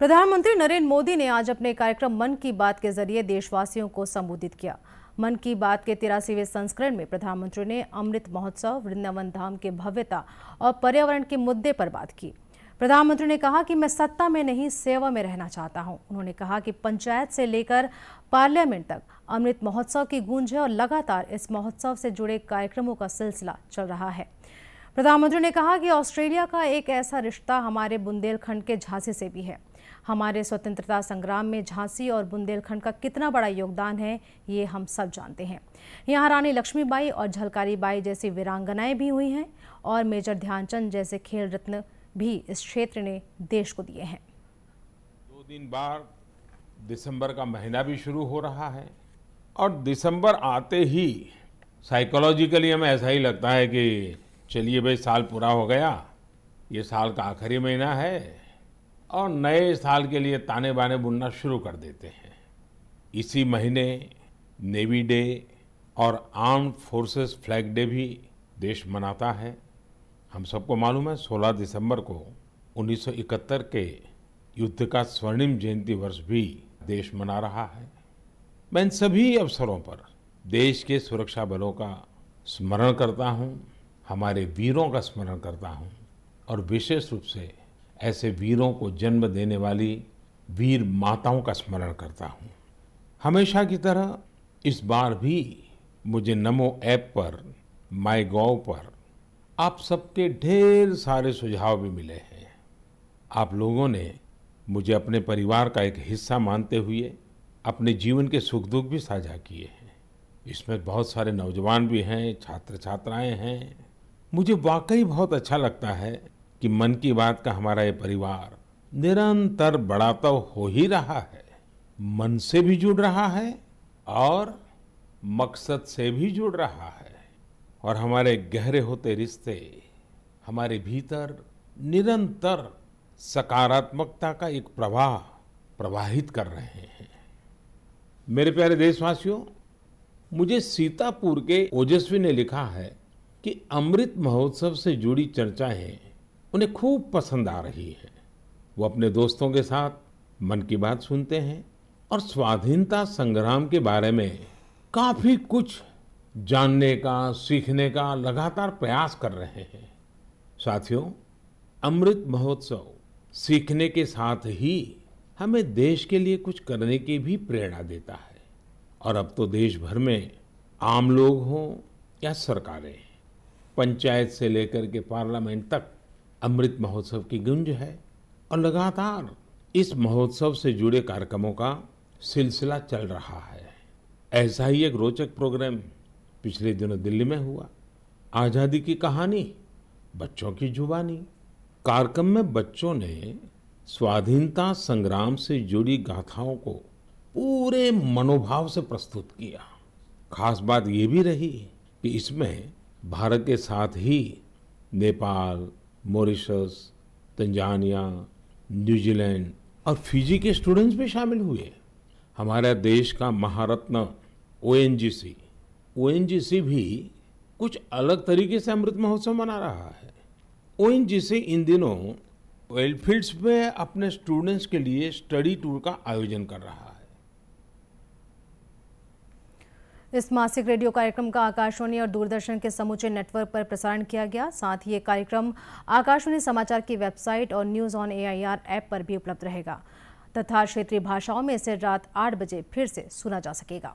प्रधानमंत्री नरेंद्र मोदी ने आज अपने कार्यक्रम मन की बात के जरिए देशवासियों को संबोधित किया मन की बात के तिरासीवें संस्करण में प्रधानमंत्री ने अमृत महोत्सव वृंदावन धाम के भव्यता और पर्यावरण के मुद्दे पर बात की प्रधानमंत्री ने कहा कि मैं सत्ता में नहीं सेवा में रहना चाहता हूं। उन्होंने कहा कि पंचायत से लेकर पार्लियामेंट तक अमृत महोत्सव की गूंज है और लगातार इस महोत्सव से जुड़े कार्यक्रमों का सिलसिला चल रहा है प्रधानमंत्री ने कहा कि ऑस्ट्रेलिया का एक ऐसा रिश्ता हमारे बुंदेलखंड के झांसी से भी है हमारे स्वतंत्रता संग्राम में झांसी और बुंदेलखंड का कितना बड़ा योगदान है ये हम सब जानते हैं यहाँ रानी लक्ष्मीबाई और झलकारी बाई जैसी वीरांगनाएं भी हुई हैं और मेजर ध्यानचंद जैसे खेल रत्न भी इस क्षेत्र ने देश को दिए हैं दो दिन बाद दिसंबर का महीना भी शुरू हो रहा है और दिसंबर आते ही साइकोलॉजिकली हमें ऐसा ही लगता है कि चलिए भाई साल पूरा हो गया ये साल का आखिरी महीना है और नए साल के लिए ताने बाने बुनना शुरू कर देते हैं इसी महीने नेवी डे और आर्म फोर्सेस फ्लैग डे भी देश मनाता है हम सबको मालूम है 16 दिसंबर को 1971 के युद्ध का स्वर्णिम जयंती वर्ष भी देश मना रहा है मैं इन सभी अवसरों पर देश के सुरक्षा बलों का स्मरण करता हूँ हमारे वीरों का स्मरण करता हूँ और विशेष रूप से ऐसे वीरों को जन्म देने वाली वीर माताओं का स्मरण करता हूँ हमेशा की तरह इस बार भी मुझे नमो ऐप पर माई गॉव पर आप सबके ढेर सारे सुझाव भी मिले हैं आप लोगों ने मुझे अपने परिवार का एक हिस्सा मानते हुए अपने जीवन के सुख दुख भी साझा किए हैं इसमें बहुत सारे नौजवान भी हैं छात्र छात्राएं हैं मुझे वाकई बहुत अच्छा लगता है कि मन की बात का हमारा ये परिवार निरंतर बड़ा तो हो ही रहा है मन से भी जुड़ रहा है और मकसद से भी जुड़ रहा है और हमारे गहरे होते रिश्ते हमारे भीतर निरंतर सकारात्मकता का एक प्रवाह प्रवाहित कर रहे हैं मेरे प्यारे देशवासियों मुझे सीतापुर के ओजस्वी ने लिखा है कि अमृत महोत्सव से जुड़ी चर्चाएं उन्हें खूब पसंद आ रही है वो अपने दोस्तों के साथ मन की बात सुनते हैं और स्वाधीनता संग्राम के बारे में काफ़ी कुछ जानने का सीखने का लगातार प्रयास कर रहे हैं साथियों अमृत महोत्सव सीखने के साथ ही हमें देश के लिए कुछ करने की भी प्रेरणा देता है और अब तो देश भर में आम लोग हों या सरकारें पंचायत से लेकर के पार्लियामेंट तक अमृत महोत्सव की गुंज है और लगातार इस महोत्सव से जुड़े कार्यक्रमों का सिलसिला चल रहा है ऐसा ही एक रोचक प्रोग्राम पिछले दिनों दिल्ली में हुआ आज़ादी की कहानी बच्चों की जुबानी कार्यक्रम में बच्चों ने स्वाधीनता संग्राम से जुड़ी गाथाओं को पूरे मनोभाव से प्रस्तुत किया खास बात यह भी रही कि इसमें भारत के साथ ही नेपाल मॉरिशस तंजानिया न्यूजीलैंड और फिजी के स्टूडेंट्स भी शामिल हुए हमारे देश का महारत्न ओ ओएनजीसी भी कुछ अलग तरीके से अमृत महोत्सव मना रहा है ओएनजीसी इन दिनों फील्ड्स में अपने स्टूडेंट्स के लिए स्टडी टूर का आयोजन कर रहा है इस मासिक रेडियो कार्यक्रम का आकाशवाणी और दूरदर्शन के समूचे नेटवर्क पर प्रसारण किया गया साथ ही ये कार्यक्रम आकाशवाणी समाचार की वेबसाइट और न्यूज़ ऑन एआईआर ऐप पर भी उपलब्ध रहेगा तथा क्षेत्रीय भाषाओं में इसे रात आठ बजे फिर से सुना जा सकेगा